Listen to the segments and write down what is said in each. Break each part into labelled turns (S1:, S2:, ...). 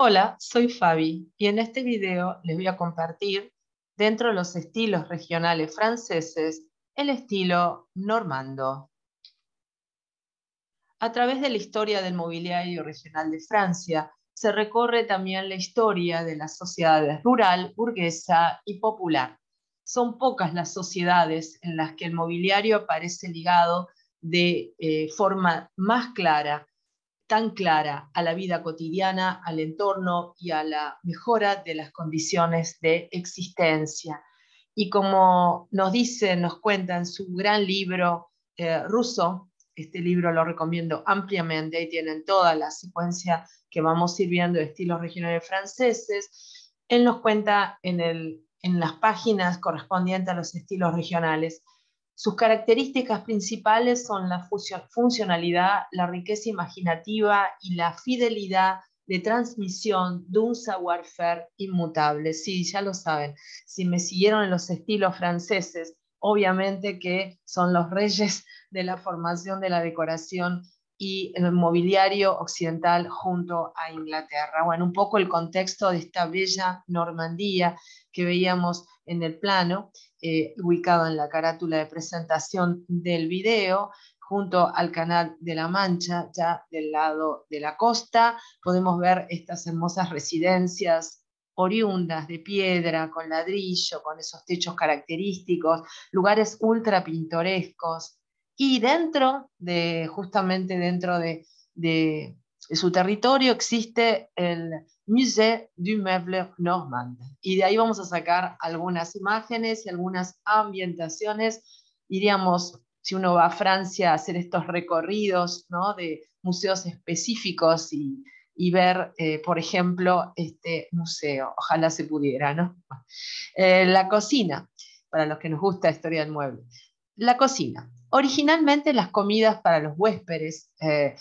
S1: Hola, soy Fabi y en este video les voy a compartir, dentro de los estilos regionales franceses, el estilo normando. A través de la historia del mobiliario regional de Francia, se recorre también la historia de las sociedades rural, burguesa y popular. Son pocas las sociedades en las que el mobiliario aparece ligado de eh, forma más clara tan clara a la vida cotidiana, al entorno y a la mejora de las condiciones de existencia. Y como nos dice, nos cuenta en su gran libro eh, ruso, este libro lo recomiendo ampliamente, y tienen toda la secuencia que vamos sirviendo de estilos regionales franceses, él nos cuenta en las páginas correspondientes a los estilos regionales sus características principales son la funcionalidad, la riqueza imaginativa y la fidelidad de transmisión de un savoir-faire inmutable. Sí, ya lo saben, si me siguieron en los estilos franceses, obviamente que son los reyes de la formación de la decoración y el mobiliario occidental junto a Inglaterra. Bueno, un poco el contexto de esta bella Normandía que veíamos en el plano, eh, ubicado en la carátula de presentación del video, junto al canal de la Mancha, ya del lado de la costa. Podemos ver estas hermosas residencias oriundas de piedra, con ladrillo, con esos techos característicos, lugares ultra pintorescos, y dentro de, justamente dentro de, su territorio existe el Musée du Meuble Normand. Y de ahí vamos a sacar algunas imágenes y algunas ambientaciones. Iríamos, si uno va a Francia, a hacer estos recorridos de museos específicos y, ver, eh, por ejemplo, este museo. Ojalá se pudiera, ¿no? Eh, la cocina, para los que nos gusta la historia del mueble. La cocina. Originalmente las comidas para los huéspedes eh,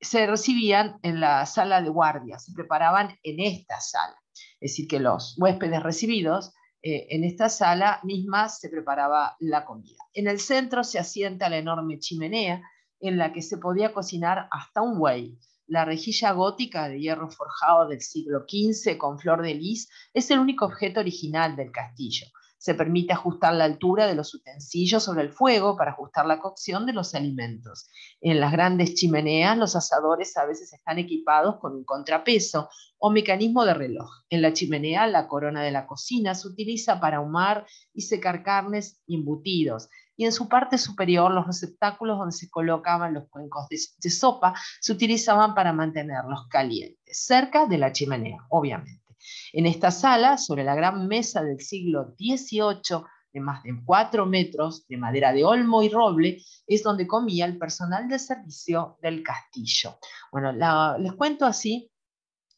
S1: se recibían en la sala de guardia, se preparaban en esta sala. Es decir, que los huéspedes recibidos eh, en esta sala misma se preparaba la comida. En el centro se asienta la enorme chimenea en la que se podía cocinar hasta un buey. La rejilla gótica de hierro forjado del siglo XV con flor de lis es el único objeto original del castillo. Se permite ajustar la altura de los utensilios sobre el fuego para ajustar la cocción de los alimentos. En las grandes chimeneas, los asadores a veces están equipados con un contrapeso o mecanismo de reloj. En la chimenea, la corona de la cocina se utiliza para ahumar y secar carnes y embutidos y en su parte superior los receptáculos donde se colocaban los cuencos de, sopa se utilizaban para mantenerlos calientes, cerca de la chimenea, obviamente. En esta sala, sobre la gran mesa del siglo XVIII, de más de 4 metros, de madera de olmo y roble, es donde comía el personal de servicio del castillo. Bueno, les cuento así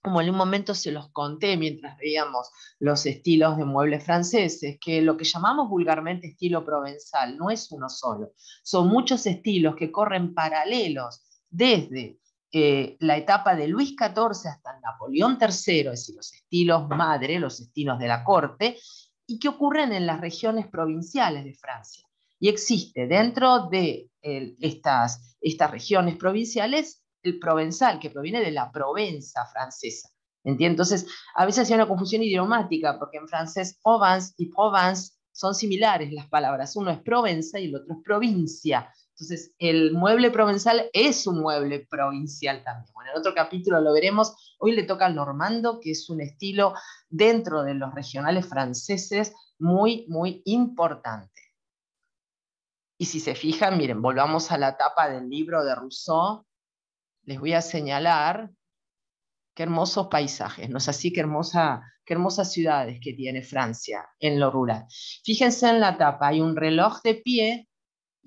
S1: como en un momento se los conté mientras veíamos los estilos de muebles franceses, que lo que llamamos vulgarmente estilo provenzal no es uno solo, son muchos estilos que corren paralelos desde eh, la etapa de Luis XIV hasta Napoleón III, es decir, los estilos madre, los estilos de la corte, y que ocurren en las regiones provinciales de Francia. Y existe dentro de estas, regiones provinciales el provenzal, que proviene de la Provenza francesa. Entonces, a veces hay una confusión idiomática, porque en francés Provence y Provence son similares las palabras. Uno es Provenza y el otro es provincia. Entonces, el mueble provenzal es un mueble provincial también. Bueno, en otro capítulo lo veremos. Hoy le toca al normando, que es un estilo dentro de los regionales franceses muy, muy importante. Y si se fijan, miren, volvamos a la tapa del libro de Rousseau. Les voy a señalar qué hermosos paisajes, ¿no es así? Qué, hermosa, qué hermosas ciudades que tiene Francia en lo rural. Fíjense en la tapa, hay un reloj de pie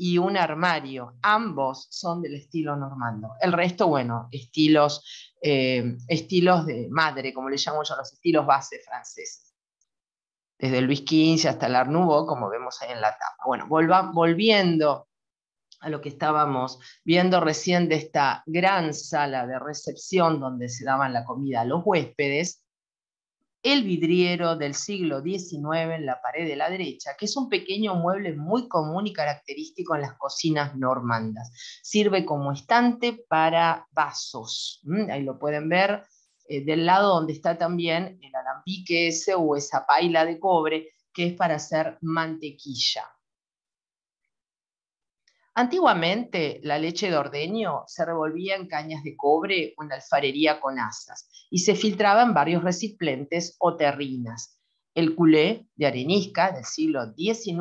S1: y un armario. Ambos son del estilo normando. El resto, bueno, estilos, eh, estilos de madre, como le llamo yo, los estilos base franceses. Desde Luis XV hasta el Art como vemos ahí en la tapa. Bueno, volviendo a lo que estábamos viendo recién de esta gran sala de recepción donde se daban la comida a los huéspedes, el vidriero del siglo XIX en la pared de la derecha, que es un pequeño mueble muy común y característico en las cocinas normandas. Sirve como estante para vasos. Ahí lo pueden ver eh, del lado donde está también el alambique ese o esa paila de cobre, que es para hacer mantequilla. Antiguamente la leche de ordeño se revolvía en cañas de cobre o en alfarería con asas y se filtraba en varios recipientes o terrinas. El culé de arenisca del siglo XIX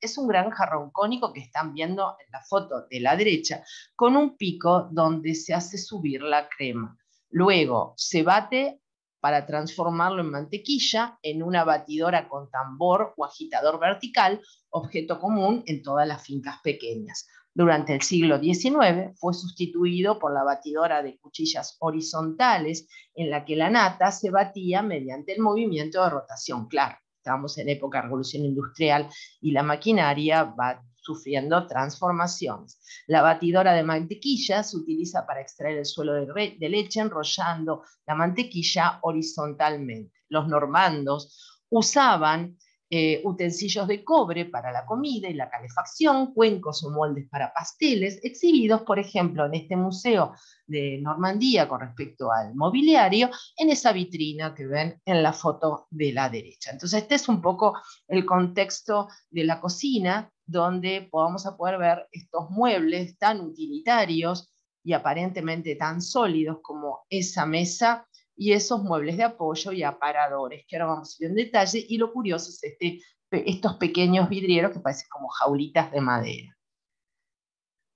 S1: es un gran jarrón cónico que están viendo en la foto de la derecha, con un pico donde se hace subir la crema. Luego se bate para transformarlo en mantequilla en una batidora con tambor o agitador vertical, objeto común en todas las fincas pequeñas. Durante el siglo XIX fue sustituido por la batidora de cuchillas horizontales en la que la nata se batía mediante el movimiento de rotación. Claro, estamos en época de revolución industrial y la maquinaria batía sufriendo transformaciones. La batidora de mantequilla se utiliza para extraer el suelo de, leche enrollando la mantequilla horizontalmente. Los normandos usaban eh, utensilios de cobre para la comida y la calefacción, cuencos o moldes para pasteles, exhibidos, por ejemplo, en este museo de Normandía con respecto al mobiliario, en esa vitrina que ven en la foto de la derecha. Entonces, este es un poco el contexto de la cocina, donde vamos a poder ver estos muebles tan utilitarios y aparentemente tan sólidos como esa mesa y esos muebles de apoyo y aparadores, que ahora vamos a ir en detalle, y lo curioso es este, estos pequeños vidrieros que parecen como jaulitas de madera.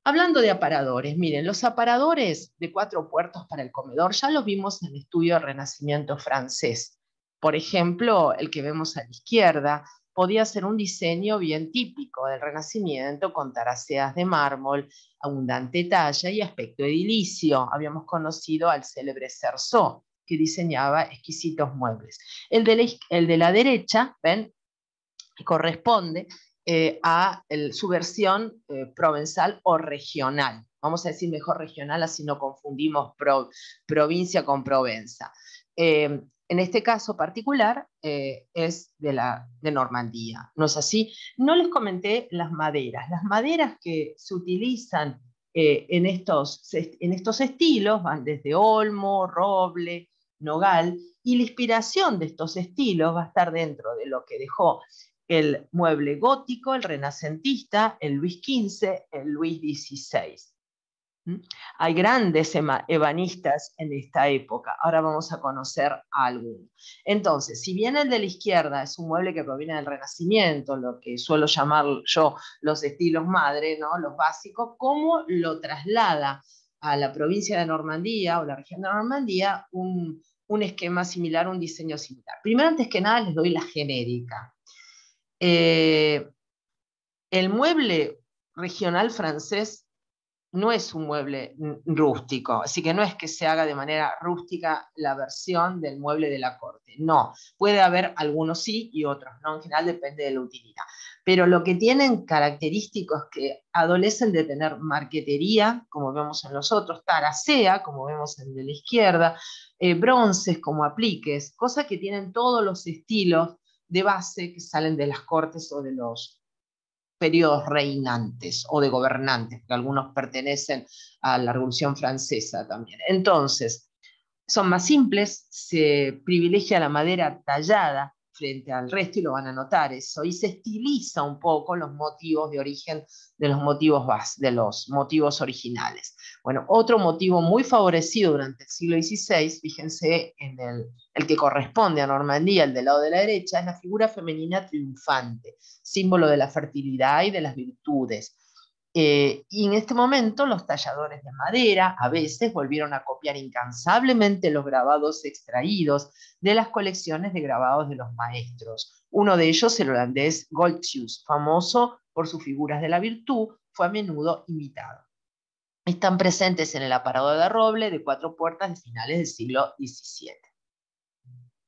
S1: Hablando de aparadores, miren, los aparadores de cuatro puertos para el comedor ya los vimos en el estudio del Renacimiento francés. Por ejemplo, el que vemos a la izquierda podía ser un diseño bien típico del Renacimiento, con taraceas de mármol, abundante talla y aspecto edilicio. Habíamos conocido al célebre Cerceau que diseñaba exquisitos muebles. El de la, el de la derecha, ven, corresponde eh, a su versión eh, provenzal o regional. Vamos a decir mejor regional, así no confundimos provincia con Provenza. Em, en este caso particular eh, es de, Normandía, ¿no es así? No les comenté las maderas. Las maderas que se utilizan en estos, en, estos, estilos van desde olmo, roble, nogal, y la inspiración de estos estilos va a estar dentro de lo que dejó el mueble gótico, el renacentista, el Luis XV, el Luis XVI. ¿Mm? Hay grandes ebanistas en esta época. Ahora vamos a conocer a alguno. Entonces, si bien el de la izquierda es un mueble que proviene del Renacimiento, lo que suelo llamar yo los estilos madre, ¿no? los básicos, ¿cómo lo traslada a la provincia de Normandía o la región de Normandía un un esquema similar, un diseño similar. Primero, antes que nada, les doy la genérica. Eh, el mueble regional francés no es un mueble rústico, así que no es que se haga de manera rústica la versión del mueble de la corte, no, puede haber algunos sí y otros no, en general depende de la utilidad pero lo que tienen característicos que adolecen de tener marquetería, como vemos en los otros, taracea, como vemos en de la izquierda, eh, bronces como apliques, cosas que tienen todos los estilos de base que salen de las cortes o de los periodos reinantes o de gobernantes, que algunos pertenecen a la Revolución Francesa también. Entonces, son más simples, se privilegia la madera tallada, frente al resto y lo van a notar eso. Y se estiliza un poco los motivos de origen de los motivos de los motivos originales. Bueno, otro motivo muy favorecido durante el siglo XVI, fíjense en el, el que corresponde a Normandía, el del lado de la derecha, es la figura femenina triunfante, símbolo de la fertilidad y de las virtudes eh, y en este momento los talladores de madera a veces volvieron a copiar incansablemente los grabados extraídos de las colecciones de grabados de los maestros. Uno de ellos, el holandés Goltzius, famoso por sus figuras de la virtud, fue a menudo imitado. Están presentes en el aparador de roble de cuatro puertas de finales del siglo XVII.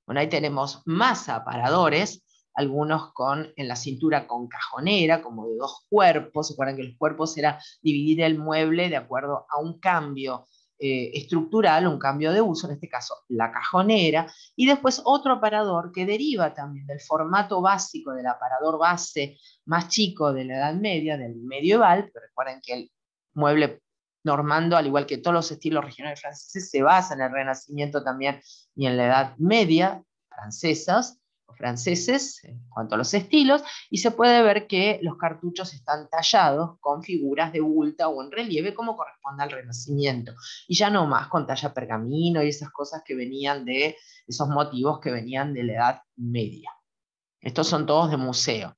S1: Bueno, ahí tenemos más aparadores algunos con, en la cintura con cajonera, como de dos cuerpos, recuerden que los cuerpos era dividir el mueble de acuerdo a un cambio eh, estructural, un cambio de uso, en este caso la cajonera, y después otro aparador que deriva también del formato básico, del aparador base más chico de la Edad Media, del medieval, recuerden que el mueble normando, al igual que todos los estilos regionales franceses, se basa en el Renacimiento también y en la Edad Media francesas, franceses en cuanto a los estilos, y se puede ver que los cartuchos están tallados con figuras de bulta o en relieve como corresponde al Renacimiento, y ya no más con talla pergamino y esas cosas que venían de esos motivos que venían de la Edad Media. Estos son todos de museo.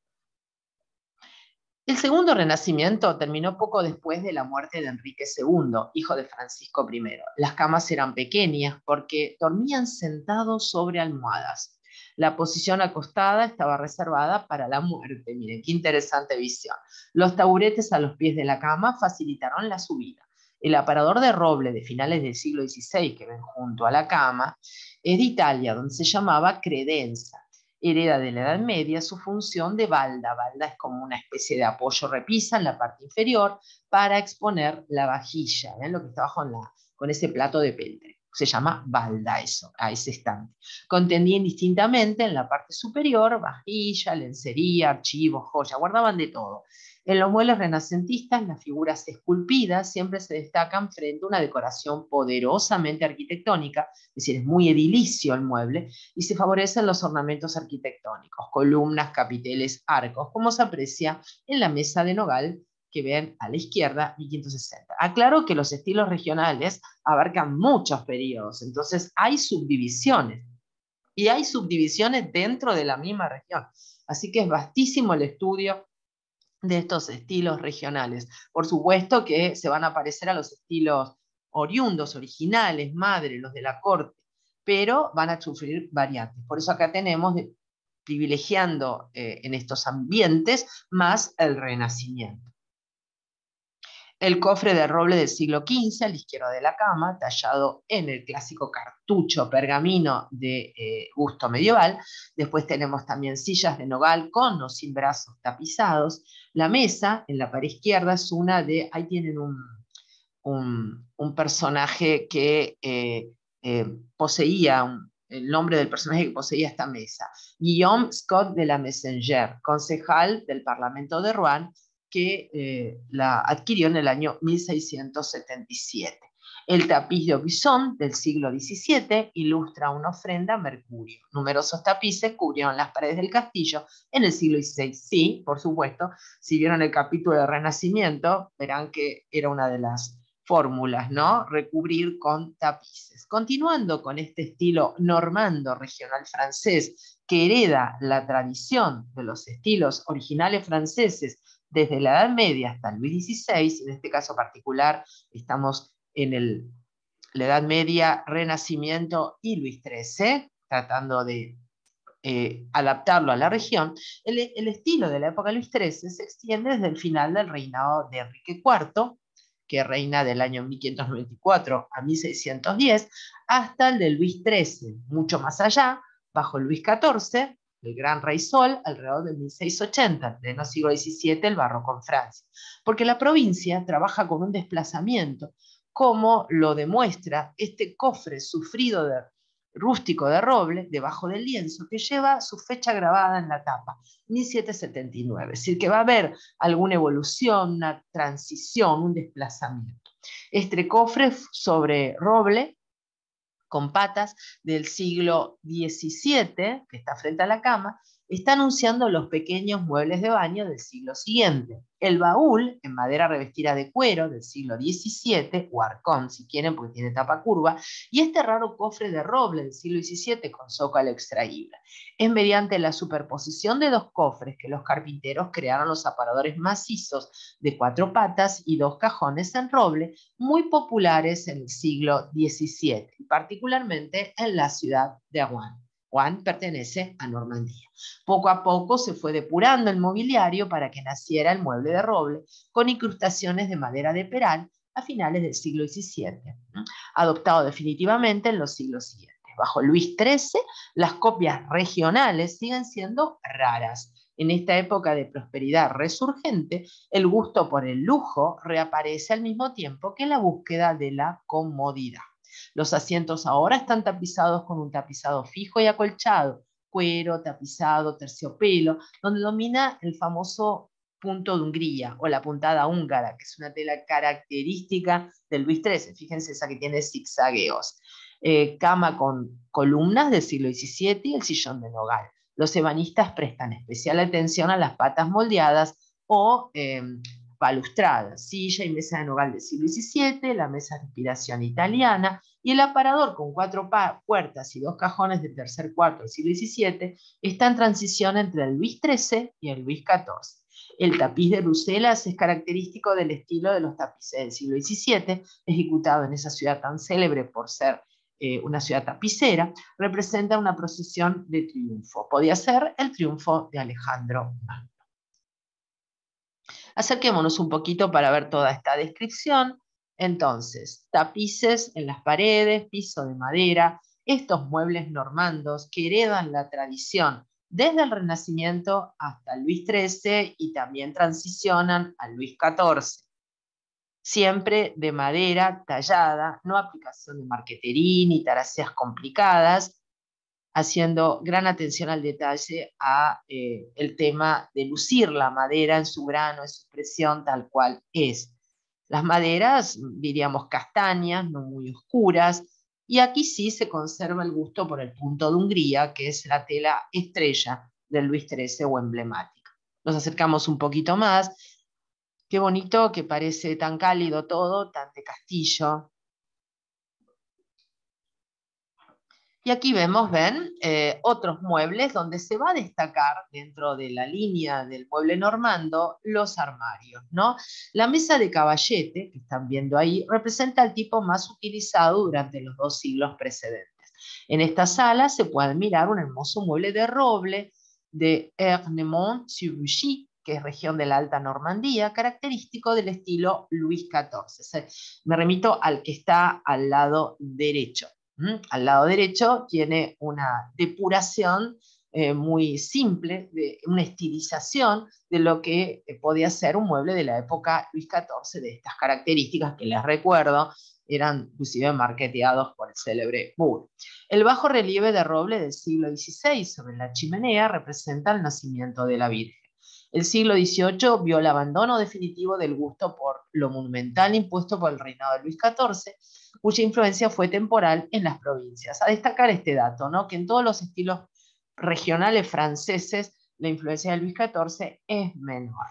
S1: El segundo renacimiento terminó poco después de la muerte de Enrique II, hijo de Francisco I. Las camas eran pequeñas porque dormían sentados sobre almohadas la posición acostada estaba reservada para la muerte. Miren, qué interesante visión. Los taburetes a los pies de la cama facilitaron la subida. El aparador de roble de finales del siglo XVI que ven junto a la cama es de Italia, donde se llamaba credenza. Hereda de la Edad Media su función de balda. Balda es como una especie de apoyo repisa en la parte inferior para exponer la vajilla, Vean lo que está abajo con ese plato de peltre se llama balda eso, a ese estante. Contendían indistintamente en la parte superior vajilla, lencería, archivos, joya guardaban de todo. En los muebles renacentistas, las figuras esculpidas siempre se destacan frente a una decoración poderosamente arquitectónica, es decir, es muy edilicio el mueble, y se favorecen los ornamentos arquitectónicos, columnas, capiteles, arcos, como se aprecia en la mesa de nogal que ven a la izquierda, 1560. Aclaro que los estilos regionales abarcan muchos periodos, entonces hay subdivisiones y hay subdivisiones dentro de la misma región. Así que es vastísimo el estudio de estos estilos regionales. Por supuesto que se van a parecer a los estilos oriundos, originales, madre, los de la corte, pero van a sufrir variantes. Por eso acá tenemos privilegiando eh, en estos ambientes más el renacimiento. El cofre de roble del siglo XV, al izquierdo de la cama, tallado en el clásico cartucho pergamino de eh, gusto medieval. Después tenemos también sillas de nogal con o sin brazos tapizados. La mesa en la pared izquierda es una de, ahí tienen un, un, personaje que eh, eh, poseía el nombre del personaje que poseía esta mesa. Guillaume Scott de la Messenger, concejal del Parlamento de Rouen, que eh, la adquirió en el año 1677. El tapiz de Obisón del siglo XVII ilustra una ofrenda a Mercurio. Numerosos tapices cubrieron las paredes del castillo en el siglo XVI. Sí, por supuesto, si vieron el capítulo de Renacimiento, verán que era una de las fórmulas, ¿no? Recubrir con tapices. Continuando con este estilo normando regional francés que hereda la tradición de los estilos originales franceses desde la Edad Media hasta Luis XVI, en este caso particular estamos en la Edad Media, Renacimiento y Luis XIII, tratando de eh, adaptarlo a la región, el, el, estilo de la época de Luis XIII se extiende desde el final del reinado de Enrique IV, que reina del año 1594 a 1610, hasta el de Luis XIII, mucho más allá, bajo Luis XIV, el gran rey Sol, alrededor del 1680, no siglo XVII, el barroco con Francia. Porque la provincia trabaja con un desplazamiento, como lo demuestra este cofre sufrido de rústico de roble debajo del lienzo que lleva su fecha grabada en la tapa, 1779. Es decir, que va a haber alguna evolución, una transición, un desplazamiento. Este cofre sobre roble con patas del siglo XVII, que está frente a la cama, está anunciando los pequeños muebles de baño del siglo siguiente. El baúl, en madera revestida de cuero del siglo XVII, o arcón si quieren, porque tiene tapa curva, y este raro cofre de roble del siglo XVII con zócalo extraíble. Es mediante la superposición de dos cofres que los carpinteros crearon los aparadores macizos de cuatro patas y dos cajones en roble, muy populares en el siglo XVII, particularmente en la ciudad de Aguán. Juan pertenece a Normandía. Poco a poco se fue depurando el mobiliario para que naciera el mueble de roble con incrustaciones de madera de peral a finales del siglo XVII, adoptado definitivamente en los siglos siguientes. Bajo Luis XIII, las copias regionales siguen siendo raras. En esta época de prosperidad resurgente, el gusto por el lujo reaparece al mismo tiempo que la búsqueda de la comodidad. Los asientos ahora están tapizados con un tapizado fijo y acolchado, cuero, tapizado, terciopelo, donde domina el famoso punto de Hungría o la puntada húngara, que es una tela característica del Luis XIII. Fíjense esa que tiene zigzagueos. Eh, cama con columnas del siglo XVII y el sillón de nogal. Los ebanistas prestan especial atención a las patas moldeadas o em, palustrada, silla y mesa de nogal del siglo XVII, la mesa de inspiración italiana y el aparador con cuatro puertas y dos cajones del tercer cuarto del siglo XVII está en transición entre el Luis XIII y el Luis XIV. El tapiz de Bruselas es característico del estilo de los tapices del siglo XVII, ejecutado en esa ciudad tan célebre por ser eh, una ciudad tapicera, representa una procesión de triunfo. Podía ser el triunfo de Alejandro Magno. Acerquémonos un poquito para ver toda esta descripción. Entonces, tapices en las paredes, piso de madera, estos muebles normandos que heredan la tradición desde el Renacimiento hasta Luis XIII y también transicionan a Luis XIV. Siempre de madera tallada, no aplicación de marquetería ni taraceas complicadas, haciendo gran atención al detalle a eh, el tema de lucir la madera en su grano, en su expresión tal cual es. Las maderas, diríamos castañas, no muy oscuras, y aquí sí se conserva el gusto por el punto de Hungría, que es la tela estrella de Luis XIII o emblemática. Nos acercamos un poquito más. Qué bonito que parece tan cálido todo, tan de castillo, Y aquí vemos, ven, eh, otros muebles donde se va a destacar dentro de la línea del mueble normando los armarios. ¿no? La mesa de caballete, que están viendo ahí, representa el tipo más utilizado durante los dos siglos precedentes. En esta sala se puede admirar un hermoso mueble de roble de Ernemont-sur-Buchy, que es región de la Alta Normandía, característico del estilo Luis XIV. Me remito al que está al lado derecho. Al lado derecho tiene una depuración eh, muy simple, de, una estilización de lo que eh, podía ser un mueble de la época Luis XIV, de estas características que les recuerdo, eran inclusive marqueteados por el célebre Moore. El bajo relieve de roble del siglo XVI sobre la chimenea representa el nacimiento de la Virgen. El siglo XVIII vio el abandono definitivo del gusto por lo monumental impuesto por el reinado de Luis XIV, cuya influencia fue temporal en las provincias. A destacar este dato, ¿no? que en todos los estilos regionales franceses la influencia de Luis XIV es menor.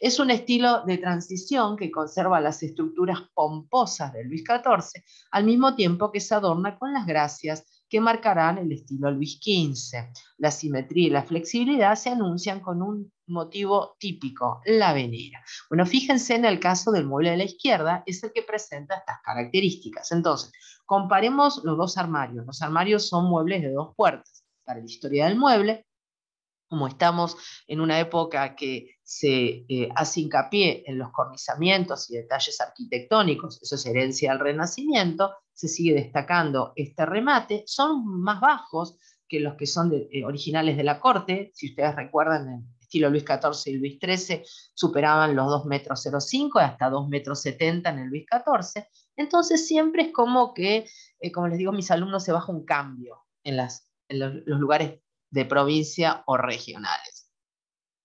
S1: Es un estilo de transición que conserva las estructuras pomposas de Luis XIV, al mismo tiempo que se adorna con las gracias que marcarán el estilo Luis XV. La simetría y la flexibilidad se anuncian con un motivo típico, la venera. Bueno, fíjense en el caso del mueble de la izquierda, es el que presenta estas características. Entonces, comparemos los dos armarios. Los armarios son muebles de dos puertas. Para la historia del mueble, como estamos en una época que se eh, hace hincapié en los cornizamientos y detalles arquitectónicos, eso es herencia del Renacimiento, se sigue destacando este remate, son más bajos que los que son eh, originales de la corte, si ustedes recuerdan, en estilo Luis XIV y Luis XIII superaban los 2,05 metros hasta 2,70 metros en el Luis XIV, entonces siempre es como que, eh, como les digo, mis alumnos se baja un cambio en, los, lugares de provincia o regionales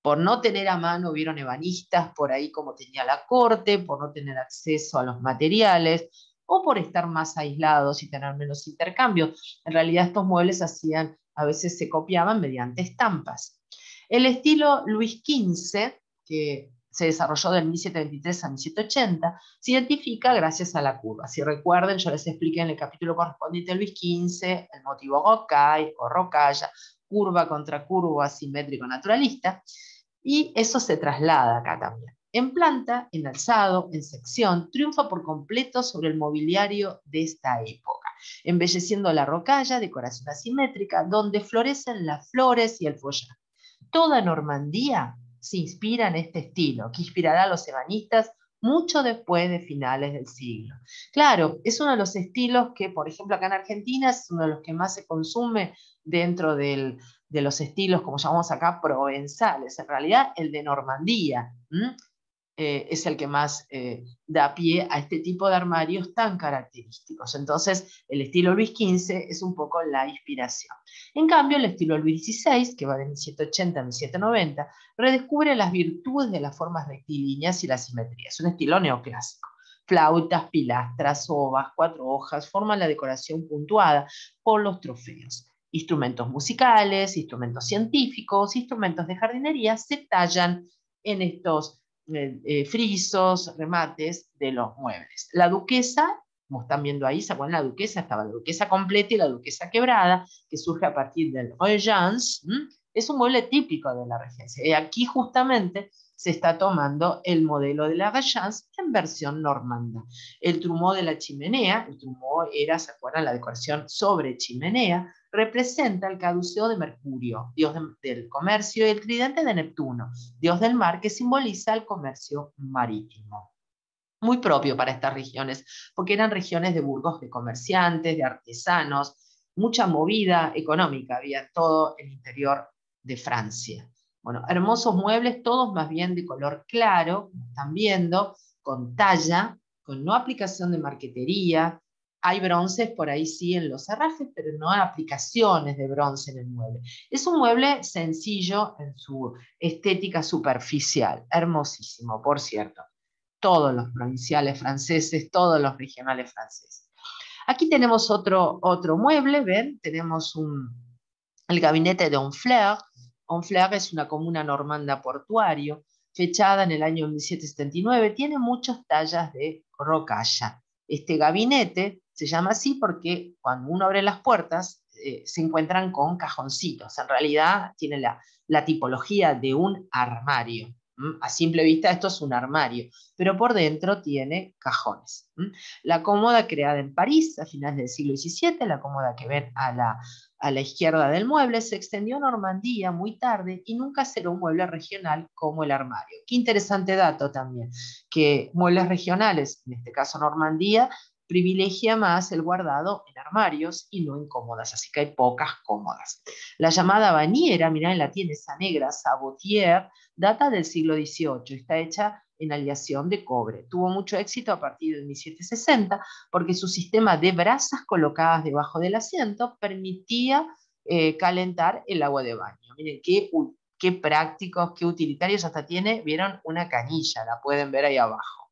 S1: por no tener a mano, hubieron ebanistas por ahí como tenía la corte, por no tener acceso a los materiales, o por estar más aislados y tener menos intercambios. En realidad estos muebles hacían, a veces se copiaban mediante estampas. El estilo Luis XV, que se desarrolló del 1723 a 1780, se identifica gracias a la curva. Si recuerden, yo les expliqué en el capítulo correspondiente a Luis XV el motivo Gokai, o Rocalla, curva contra curva, simétrico naturalista, y eso se traslada acá también. En planta, en alzado, en sección, triunfa por completo sobre el mobiliario de esta época, embelleciendo la rocalla, decoración asimétrica, donde florecen las flores y el follaje. Toda Normandía se inspira en este estilo, que inspirará a los ebanistas mucho después de finales del siglo. Claro, es uno de los estilos que, por ejemplo, acá en Argentina es uno de los que más se consume dentro de los estilos, como llamamos acá, provenzales, en realidad el de Normandía. Eh, es el que más eh, da pie a este tipo de armarios tan característicos. Entonces, el estilo Luis XV es un poco la inspiración. En cambio, el estilo Luis XVI, que va de 1780 a 1790, redescubre las virtudes de las formas rectilíneas y la simetría. Es un estilo neoclásico. Flautas, pilastras, ovas, cuatro hojas forman la decoración puntuada por los trofeos. Instrumentos musicales, instrumentos científicos, instrumentos de jardinería se tallan en estos eh, eh, frisos, remates de los muebles. La duquesa, como están viendo ahí, ¿se La duquesa estaba la duquesa completa y la duquesa quebrada, que surge a partir del Regence. Es un mueble típico de la regencia. Y eh, aquí justamente se está tomando el modelo de la Regence en versión normanda. El trumó de la chimenea, el era, ¿se acuerdan? La decoración sobre chimenea, representa el caduceo de Mercurio, dios del comercio, y el tridente de Neptuno, dios del mar, que simboliza el comercio marítimo. Muy propio para estas regiones, porque eran regiones de burgos de comerciantes, de artesanos, mucha movida económica había en todo el interior de Francia. Bueno, hermosos muebles, todos más bien de color claro, como están viendo, con talla, con no aplicación de marquetería, hay bronces por ahí sí en los cerrajes, pero no hay aplicaciones de bronce en el mueble. Es un mueble sencillo en su estética superficial, hermosísimo, por cierto. Todos los provinciales franceses, todos los regionales franceses. Aquí tenemos otro, otro mueble, ven, tenemos el gabinete de Honfleur. Honfleur es una comuna normanda portuario, fechada en el año 1779, tiene muchas tallas de rocalla. Este gabinete se llama así porque cuando uno abre las puertas eh, se encuentran con cajoncitos. En realidad tiene la, tipología de un armario. A simple vista esto es un armario, pero por dentro tiene cajones. La cómoda creada en París a finales del siglo XVII, la cómoda que ven a la, a la izquierda del mueble, se extendió a Normandía muy tarde y nunca será un mueble regional como el armario. Qué interesante dato también, que muebles regionales, en este caso Normandía, privilegia más el guardado en armarios y no en cómodas, así que hay pocas cómodas. La llamada bañera, miren, la tiene esa negra, sabotier, data del siglo XVIII, está hecha en aleación de cobre. Tuvo mucho éxito a partir de 1760 porque su sistema de brasas colocadas debajo del asiento permitía eh, calentar el agua de baño. Miren qué, qué prácticos, qué utilitarios hasta tiene, vieron una canilla, la pueden ver ahí abajo.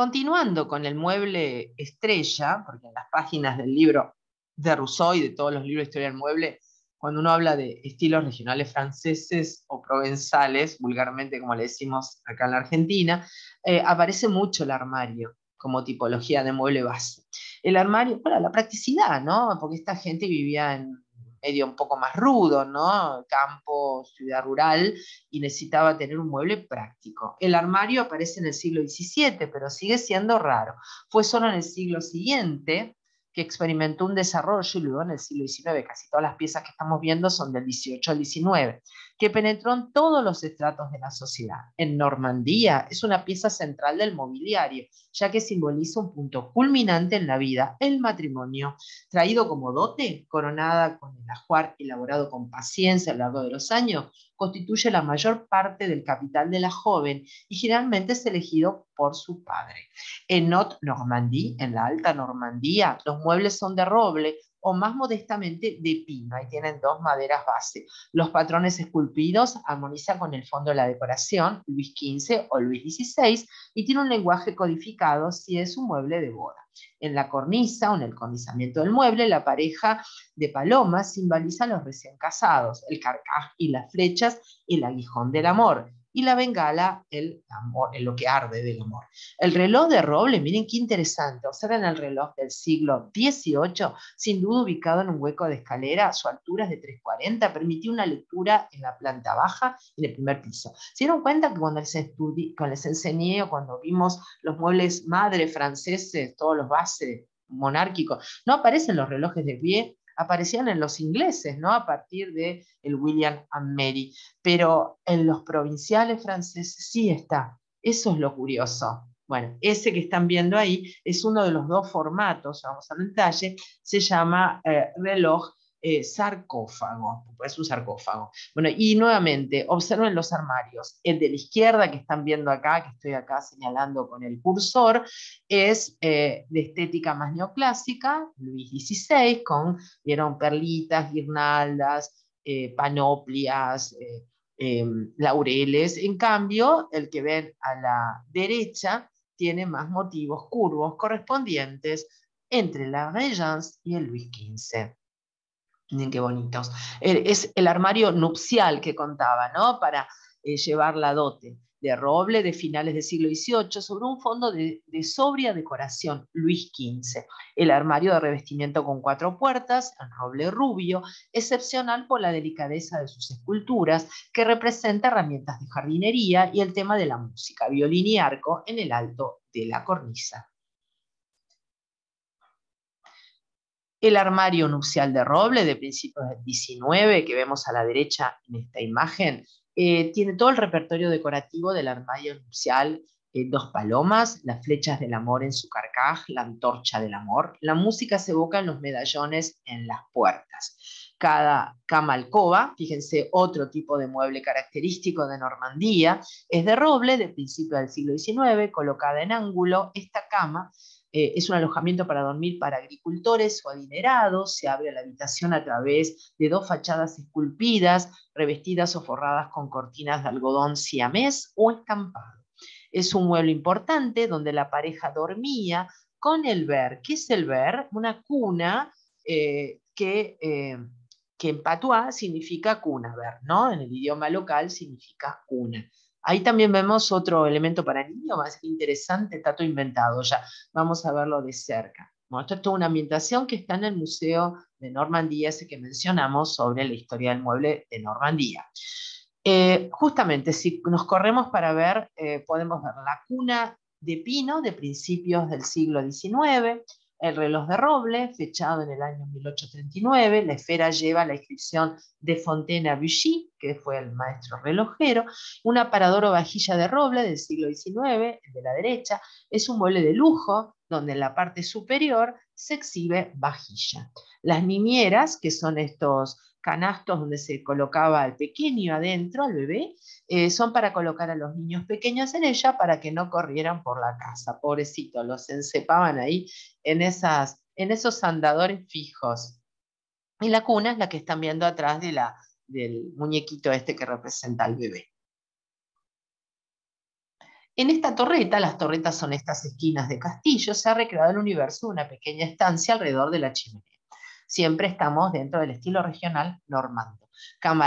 S1: Continuando con el mueble estrella, porque en las páginas del libro de Rousseau y de todos los libros de historia del mueble, cuando uno habla de estilos regionales franceses o provenzales, vulgarmente como le decimos acá en la Argentina, eh, aparece mucho el armario como tipología de mueble base. El armario, bueno, la practicidad, ¿no? Porque esta gente vivía en medio un poco más rudo, ¿no? Campo, ciudad rural, y necesitaba tener un mueble práctico. El armario aparece en el siglo XVII, pero sigue siendo raro. Fue solo en el siglo siguiente que experimentó un desarrollo y luego en el siglo XIX casi todas las piezas que estamos viendo son del XVIII al XIX que penetró en todos los estratos de la sociedad. En Normandía es una pieza central del mobiliario, ya que simboliza un punto culminante en la vida, el matrimonio, traído como dote, coronada con el ajuar elaborado con paciencia a lo largo de los años, constituye la mayor parte del capital de la joven y generalmente es elegido por su padre. En Not Normandie, en la Alta Normandía, los muebles son de roble, o más modestamente de pino. Ahí tienen dos maderas base. Los patrones esculpidos armonizan con el fondo de la decoración, Luis XV o Luis XVI, y tiene un lenguaje codificado si es un mueble de boda. En la cornisa o en el cornizamiento del mueble, la pareja de palomas simboliza a los recién casados, el carcaj y las flechas, el aguijón del amor y la bengala, el amor, en lo que arde del amor. El reloj de roble, miren qué interesante, observen el reloj del siglo XVIII, sin duda ubicado en un hueco de escalera, su altura es de 3,40, permitió una lectura en la planta baja, en el primer piso. Se dieron cuenta que cuando les, enseñé o cuando vimos los muebles madre franceses, todos los bases monárquicos, no aparecen los relojes de pie aparecían en los ingleses, ¿no? A partir de el William and Mary, pero en los provinciales franceses sí está. Eso es lo curioso. Bueno, ese que están viendo ahí es uno de los dos formatos, vamos al detalle, se llama eh, reloj eh, sarcófago, es un sarcófago. Bueno, y nuevamente, observen los armarios. El de la izquierda que están viendo acá, que estoy acá señalando con el cursor, es eh, de estética más neoclásica, Luis XVI, con, vieron, perlitas, guirnaldas, eh, panoplias, em, laureles. En cambio, el que ven a la derecha tiene más motivos curvos correspondientes entre la Regence y el Luis XV. Miren qué bonitos. Es el armario nupcial que contaba, ¿no? Para eh, llevar la dote de roble de finales del siglo XVIII sobre un fondo de, de, sobria decoración Luis XV. El armario de revestimiento con cuatro puertas, en roble rubio, excepcional por la delicadeza de sus esculturas, que representa herramientas de jardinería y el tema de la música, violín y arco en el alto de la cornisa. el armario nupcial de roble de principios del 19 que vemos a la derecha en esta imagen, eh, tiene todo el repertorio decorativo del armario nupcial, eh, dos palomas, las flechas del amor en su carcaj, la antorcha del amor, la música se evoca en los medallones en las puertas. Cada cama alcoba, fíjense otro tipo de mueble característico de Normandía, es de roble de principios del siglo XIX, colocada en ángulo, esta cama eh, es un alojamiento para dormir para agricultores o adinerados. Se abre la habitación a través de dos fachadas esculpidas, revestidas o forradas con cortinas de algodón siamés o estampado. Es un mueble importante donde la pareja dormía con el ver. ¿Qué es el ver? Una cuna eh, eh, que, en patuá significa cuna, ver, ¿no? En el idioma local significa cuna. Ahí también vemos otro elemento para niños más interesante, está inventado ya. Vamos a verlo de cerca. esto es toda una ambientación que está en el Museo de Normandía, ese que mencionamos sobre la historia del mueble de Normandía. Eh, justamente, si nos corremos para ver, eh, podemos ver la cuna de pino de principios del siglo XIX, el reloj de roble, fechado en el año 1839, la esfera lleva la inscripción de Fontaine à que fue el maestro relojero, un aparador o vajilla de roble del siglo XIX, de la derecha, es un mueble de lujo donde en la parte superior se exhibe vajilla. Las nimieras, que son estos canastos donde se colocaba al pequeño adentro, al bebé, eh, son para colocar a los niños pequeños en ella para que no corrieran por la casa. Pobrecito, los encepaban ahí en, esas, en esos andadores fijos. Y la cuna es la que están viendo atrás de la, del muñequito este que representa al bebé. En esta torreta, las torretas son estas esquinas de castillo, se ha recreado el universo una pequeña estancia alrededor de la chimenea siempre estamos dentro del estilo regional normando. Cama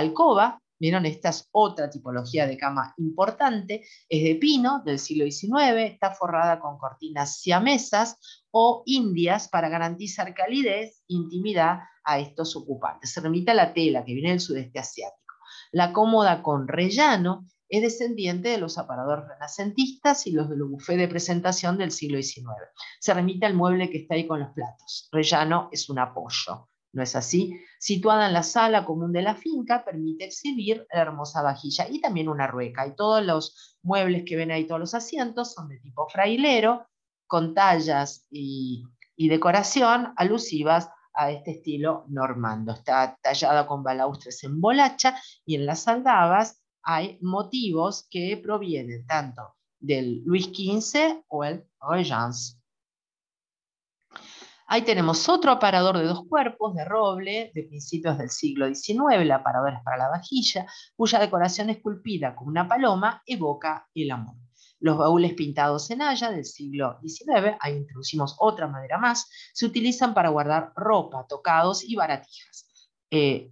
S1: miren, esta es otra tipología de cama importante, es de pino del siglo XIX, está forrada con cortinas siamesas o indias para garantizar calidez, intimidad a estos ocupantes. Se remita la tela que viene del sudeste asiático. La cómoda con rellano es descendiente de los aparadores renacentistas y los del bufé de presentación del siglo XIX. Se remite al mueble que está ahí con los platos. Rellano es un apoyo, ¿no es así? Situada en la sala común de la finca, permite exhibir la hermosa vajilla y también una rueca. Y todos los muebles que ven ahí, todos los asientos, son de tipo frailero, con tallas y, decoración alusivas a este estilo normando. Está tallada con balaustres en bolacha y en las saldabas, hay motivos que provienen tanto del Luis XV o el Regence. Ahí tenemos otro aparador de dos cuerpos de roble de principios del siglo XIX, el aparador es para la vajilla, cuya decoración esculpida con una paloma evoca el amor. Los baúles pintados en haya del siglo XIX, ahí introducimos otra madera más, se utilizan para guardar ropa, tocados y baratijas el eh,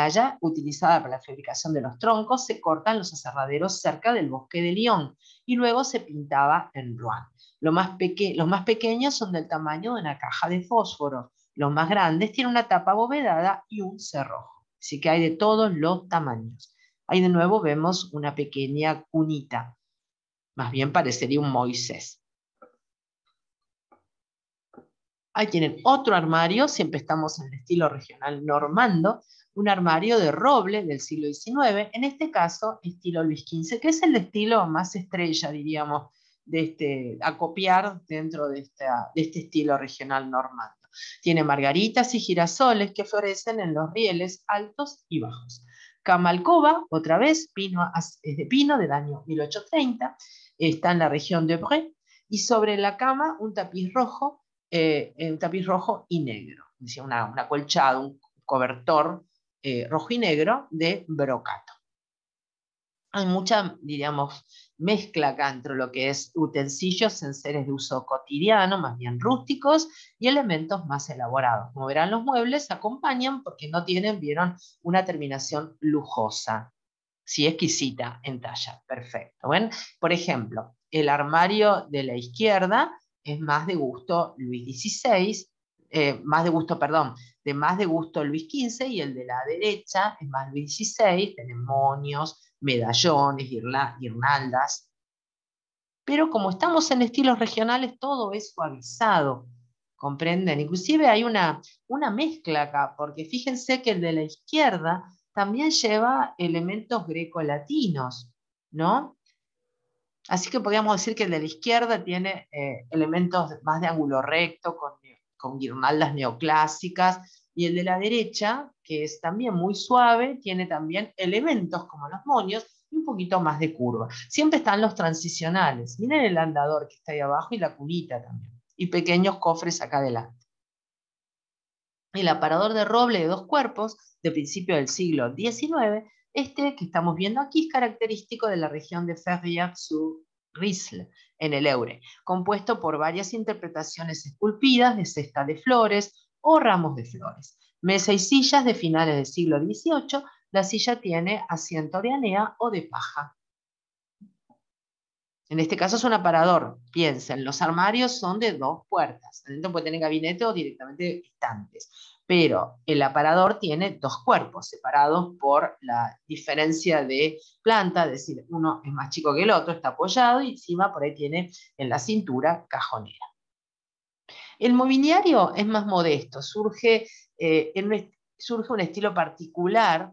S1: haya utilizada para la fabricación de los troncos, se corta en los aserraderos cerca del bosque de León, y luego se pintaba en Rouen. los más pequeños son del tamaño de una caja de fósforo, los más grandes tienen una tapa abovedada y un cerrojo, así que hay de todos los tamaños. Ahí de nuevo vemos una pequeña cunita, más bien parecería un Moisés. Ahí tienen otro armario, siempre estamos en el estilo regional normando, un armario de roble del siglo XIX, en este caso estilo Luis XV, que es el estilo más estrella, diríamos, de este, a copiar dentro de, este estilo regional normando. Tiene margaritas y girasoles que florecen en los rieles altos y bajos. Camalcova, otra vez, es de pino del año 1830, está en la región de Bré, y sobre la cama un tapiz rojo eh, en un tapiz rojo y negro, una, colchada, un cobertor eh, rojo y negro de brocato. Hay mucha, diríamos, mezcla acá entre lo que es utensilios en seres de uso cotidiano, más bien rústicos, y elementos más elaborados. Como verán, los muebles acompañan porque no tienen, vieron, una terminación lujosa, sí, exquisita en talla. Perfecto. Por ejemplo, el armario de la izquierda es más de gusto Luis XVI, eh, más de gusto, perdón, de más de gusto Luis XV y el de la derecha es más Luis XVI, tenemos medallones, guirnaldas. Pero como estamos en estilos regionales, todo es suavizado, ¿comprenden? Inclusive hay una, una mezcla acá, porque fíjense que el de la izquierda también lleva elementos grecolatinos, ¿no? Así que podríamos decir que el de la izquierda tiene eh, elementos más de ángulo recto, con, con guirnaldas neoclásicas, y el de la derecha, que es también muy suave, tiene también elementos como los moños y un poquito más de curva. Siempre están los transicionales. Miren el andador que está ahí abajo y la cunita también. Y pequeños cofres acá adelante. El aparador de roble de dos cuerpos, de principio del siglo XIX, este que estamos viendo aquí es característico de la región de Ferrières-sur-Risle, en el Eure, compuesto por varias interpretaciones esculpidas de cesta de flores o ramos de flores. Mesa y sillas de finales del siglo XVIII, la silla tiene asiento de anea o de paja. En este caso es un aparador. Piensen, los armarios son de dos puertas. Adentro puede tener gabinete o directamente estantes. Pero el aparador tiene dos cuerpos separados por la diferencia de planta, es decir, uno es más chico que el otro, está apoyado y encima por ahí tiene en la cintura cajonera. El mobiliario es más modesto, surge, eh, surge un estilo particular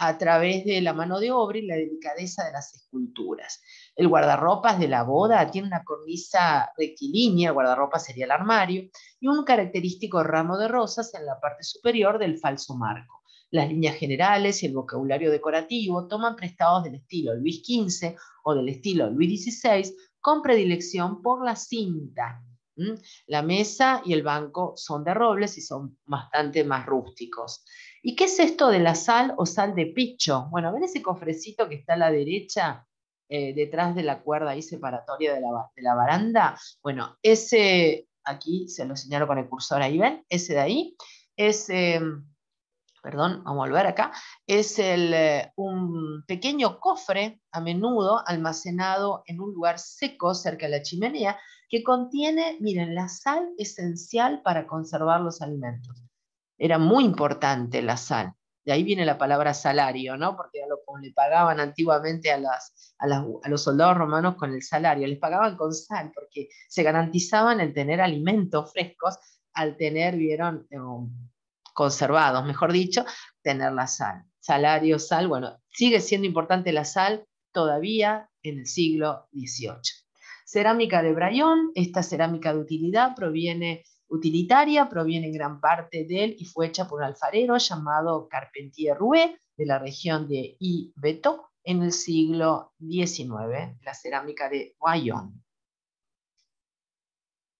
S1: a través de la mano de obra y la delicadeza de las esculturas. El guardarropas de la boda tiene una cornisa rectilínea, el guardarropa sería el armario, y un característico ramo de rosas en la parte superior del falso marco. Las líneas generales y el vocabulario decorativo toman prestados del estilo Luis XV o del estilo Luis XVI, con predilección por la cinta, la mesa y el banco son de robles y son bastante más rústicos. ¿Y qué es esto de la sal o sal de picho? Bueno, ven ese cofrecito que está a la derecha, eh, detrás de la cuerda separatoria de la, baranda. Bueno, ese, aquí se lo señalo con el cursor, ahí ven, ese de ahí, es, eh, perdón, vamos a volver acá, es eh, un pequeño cofre a menudo almacenado en un lugar seco cerca de la chimenea que contiene, miren, la sal esencial para conservar los alimentos. Era muy importante la sal. De ahí viene la palabra salario, ¿no? Porque lo le pagaban antiguamente a, las, a, los soldados romanos con el salario. Les pagaban con sal porque se garantizaban el tener alimentos frescos al tener, vieron, eh, conservados, mejor dicho, tener la sal. Salario, sal, bueno, sigue siendo importante la sal todavía en el siglo XVIII. Cerámica de Brayón, esta cerámica de utilidad proviene utilitaria, proviene en gran parte de él y fue hecha por un alfarero llamado Carpentier Rouet de la región de Ibeto en el siglo XIX, la cerámica de Guayon.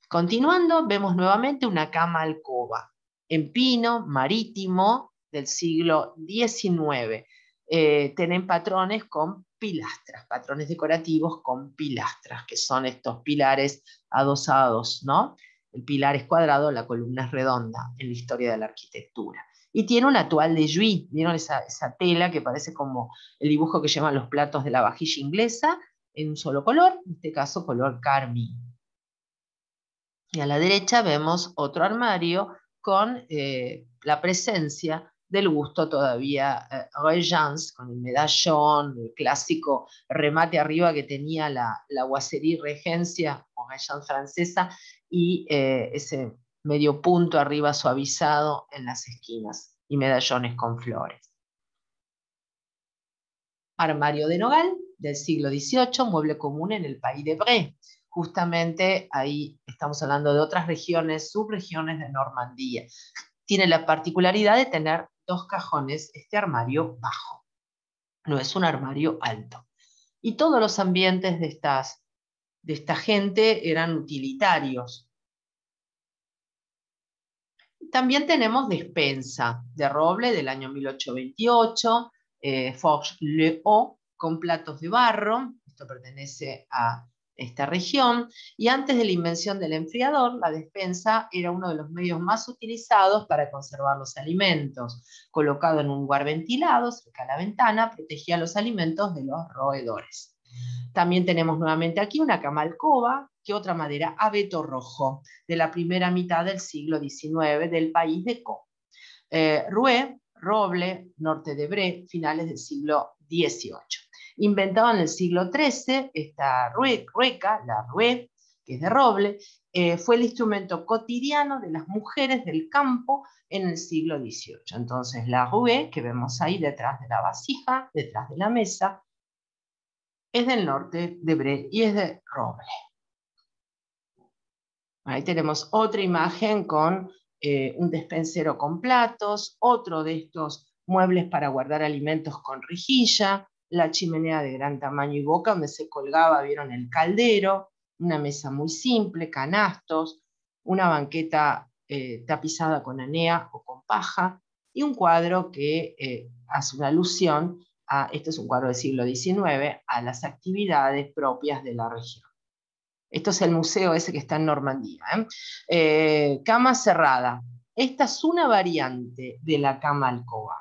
S1: Continuando, vemos nuevamente una cama alcoba en pino marítimo del siglo XIX. Eh, tienen patrones con pilastras, patrones decorativos con pilastras, que son estos pilares adosados, ¿no? El pilar es cuadrado, la columna es redonda en la historia de la arquitectura. Y tiene una actual de jui, ¿vieron esa, tela que parece como el dibujo que llevan los platos de la vajilla inglesa? En un solo color, en este caso color carmín. Y a la derecha vemos otro armario con eh, la presencia del gusto todavía eh, con el medallón, el clásico remate arriba que tenía la, la Regencia, o Regens francesa, y eh, ese medio punto arriba suavizado en las esquinas y medallones con flores. Armario de nogal del siglo XVIII, mueble común en el país de Bré, Justamente ahí estamos hablando de otras regiones, subregiones de Normandía tiene la particularidad de tener dos cajones este armario bajo. No es un armario alto. Y todos los ambientes de, estas, de esta gente eran utilitarios. También tenemos despensa de roble del año 1828, eh, Le Haut, con platos de barro, esto pertenece a esta región, y antes de la invención del enfriador, la despensa era uno de los medios más utilizados para conservar los alimentos. Colocado en un lugar ventilado, cerca de la ventana, protegía los alimentos de los roedores. También tenemos nuevamente aquí una camalcoba, que otra madera, abeto rojo, de la primera mitad del siglo XIX del país de Co. Eh, Rue, roble, norte de Bre, finales del siglo XVIII inventado en el siglo XIII, esta rueca, la rue, que es de roble, eh, fue el instrumento cotidiano de las mujeres del campo en el siglo XVIII. Entonces la rue, que vemos ahí detrás de la vasija, detrás de la mesa, es del norte de Bre y es de roble. Ahí tenemos otra imagen con eh, un despensero con platos, otro de estos muebles para guardar alimentos con rejilla, la chimenea de gran tamaño y boca donde se colgaba, vieron el caldero, una mesa muy simple, canastos, una banqueta eh, tapizada con anea o con paja y un cuadro que eh, hace una alusión a, este es un cuadro del siglo XIX, a las actividades propias de la región. Esto es el museo ese que está en Normandía. ¿eh? cama cerrada. Esta es una variante de la cama alcoba.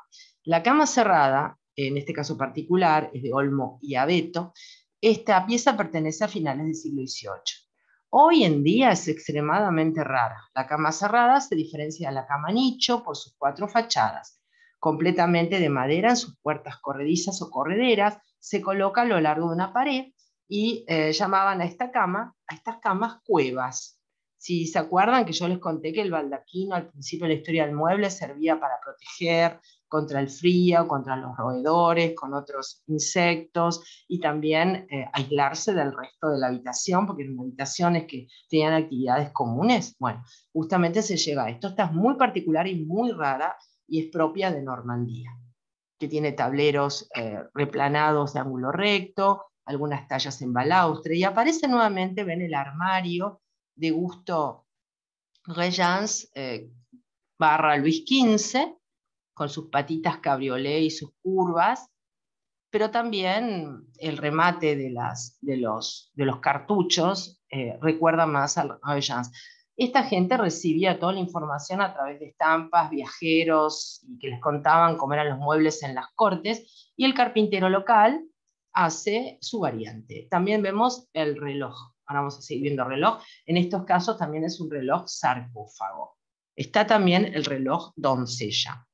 S1: La cama cerrada en este caso particular, es de Olmo y Abeto. Esta pieza pertenece a finales del siglo XVIII. Hoy en día es extremadamente rara. La cama cerrada se diferencia de la cama nicho por sus cuatro fachadas. Completamente de madera en sus puertas corredizas o correderas, se coloca a lo largo de una pared y eh, llamaban a esta cama, a estas camas cuevas. Si se acuerdan que yo les conté que el baldaquino al principio de la historia del mueble servía para proteger contra el frío, contra los roedores, con otros insectos y también eh, aislarse del resto de la habitación, porque eran habitaciones que tenían actividades comunes. Bueno, justamente se lleva a esto. Esta es muy particular y muy rara y es propia de Normandía, que tiene tableros eh, replanados de ángulo recto, algunas tallas en balaustre y aparece nuevamente, ven el armario de gusto Reyans eh, barra Luis XV, con sus patitas cabriolé y sus curvas, pero también el remate de, las, de, los, de los cartuchos eh, recuerda más a Reyans. Esta gente recibía toda la información a través de estampas, viajeros, y que les contaban cómo eran los muebles en las cortes, y el carpintero local hace su variante. También vemos el reloj ahora vamos a seguir viendo reloj, en estos casos también es un reloj sarcófago. Está también el reloj doncella,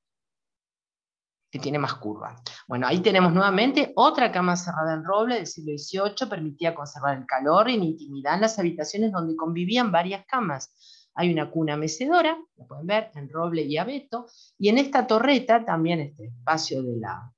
S1: que tiene más curva. Bueno, ahí tenemos nuevamente otra cama cerrada en roble del siglo XVIII, permitía conservar el calor y la intimidad en las habitaciones donde convivían varias camas. Hay una cuna mecedora, la pueden ver, en roble y abeto, y en esta torreta, también este espacio de la,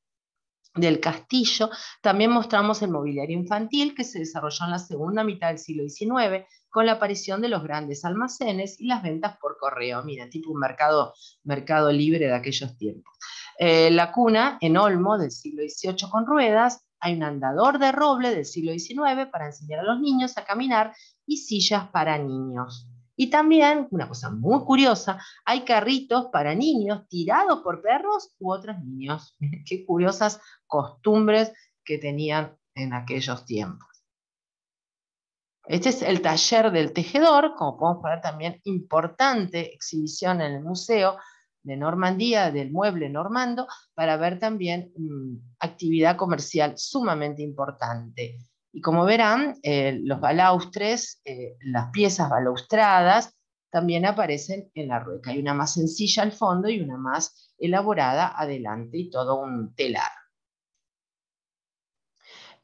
S1: del castillo. También mostramos el mobiliario infantil que se desarrolló en la segunda mitad del siglo XIX con la aparición de los grandes almacenes y las ventas por correo. Mira, tipo un mercado, mercado libre de aquellos tiempos. Eh, la cuna en Olmo del siglo XVIII con ruedas. Hay un andador de roble del siglo XIX para enseñar a los niños a caminar y sillas para niños. Y también, una cosa muy curiosa, hay carritos para niños tirados por perros u otros niños. Qué curiosas costumbres que tenían en aquellos tiempos. Este es el taller del tejedor, como podemos ver también importante exhibición en el Museo de Normandía del mueble normando, para ver también mm, actividad comercial sumamente importante. Y como verán, eh, los balaustres, eh, las piezas balaustradas, también aparecen en la rueca. Hay una más sencilla al fondo y una más elaborada adelante y todo un telar.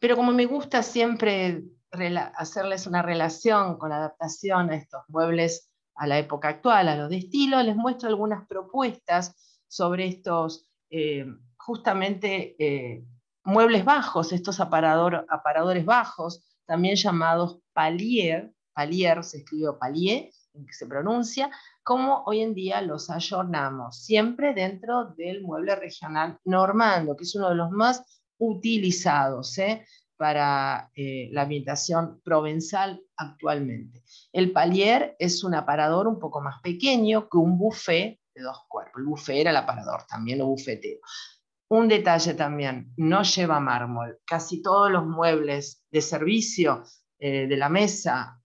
S1: Pero como me gusta siempre hacerles una relación con la adaptación a estos muebles a la época actual, a los de estilo, les muestro algunas propuestas sobre estos, eh, justamente muebles bajos, estos aparadores bajos, también llamados palier, palier se escribe palier, en que se pronuncia, como hoy en día los ayornamos, siempre dentro del mueble regional normando, que es uno de los más utilizados ¿eh? para eh, la ambientación provenzal actualmente. El palier es un aparador un poco más pequeño que un buffet de dos cuerpos. El buffet era el aparador, también lo bufeteo. Un detalle también, no lleva mármol. Casi todos los muebles de servicio eh, de la mesa,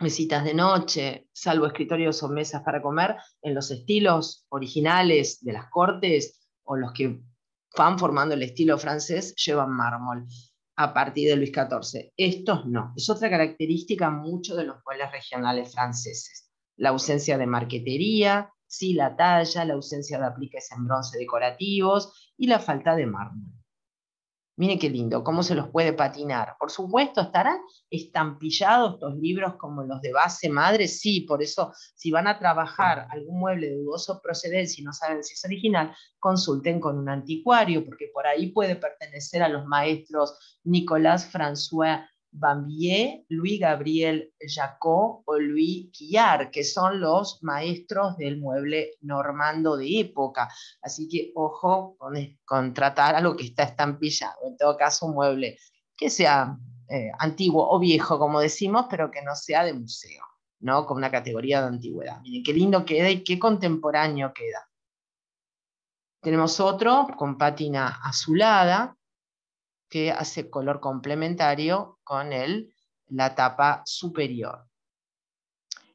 S1: mesitas de noche, salvo escritorios o mesas para comer, en los estilos originales de las cortes o los que van formando el estilo francés, llevan mármol a partir de Luis XIV. Estos no. Es otra característica mucho de los muebles regionales franceses. La ausencia de marquetería, sí la talla, la ausencia de apliques en bronce decorativos y la falta de mármol. Mire qué lindo, cómo se los puede patinar. Por supuesto, estarán estampillados los libros como los de base madre, sí, por eso si van a trabajar algún mueble de dudoso procedencia y no saben si es original, consulten con un anticuario, porque por ahí puede pertenecer a los maestros Nicolás François Bambier, Luis Gabriel Jacot o Louis Quillard, que son los maestros del mueble normando de época. Así que ojo con, contratar tratar a que está estampillado, en todo caso un mueble que sea eh, antiguo o viejo, como decimos, pero que no sea de museo, ¿no? Con una categoría de antigüedad. Miren qué lindo queda y qué contemporáneo queda. Tenemos otro con pátina azulada, que hace color complementario con el, la tapa superior.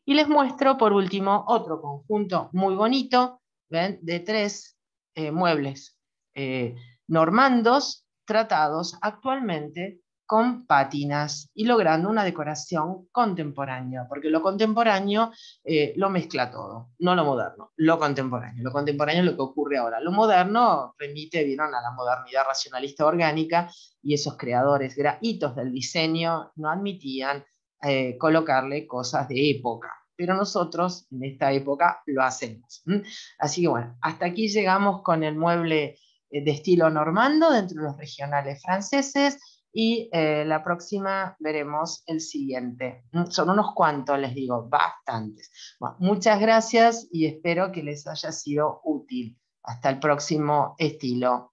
S1: Y les muestro por último otro conjunto muy bonito, ¿ven? de tres eh, muebles eh, normandos tratados actualmente con pátinas y logrando una decoración contemporánea, porque lo contemporáneo eh, lo mezcla todo, no lo moderno, lo contemporáneo. Lo contemporáneo es lo que ocurre ahora. Lo moderno remite, vieron, a la modernidad racionalista orgánica y esos creadores gratuitos del diseño no admitían eh, colocarle cosas de época pero nosotros en esta época lo hacemos. Así que bueno, hasta aquí llegamos con el mueble eh, de estilo normando dentro de los regionales franceses y eh, la próxima veremos el siguiente. Mm, son unos cuantos, les digo, bastantes. muchas gracias y espero que les haya sido útil. Hasta el próximo estilo.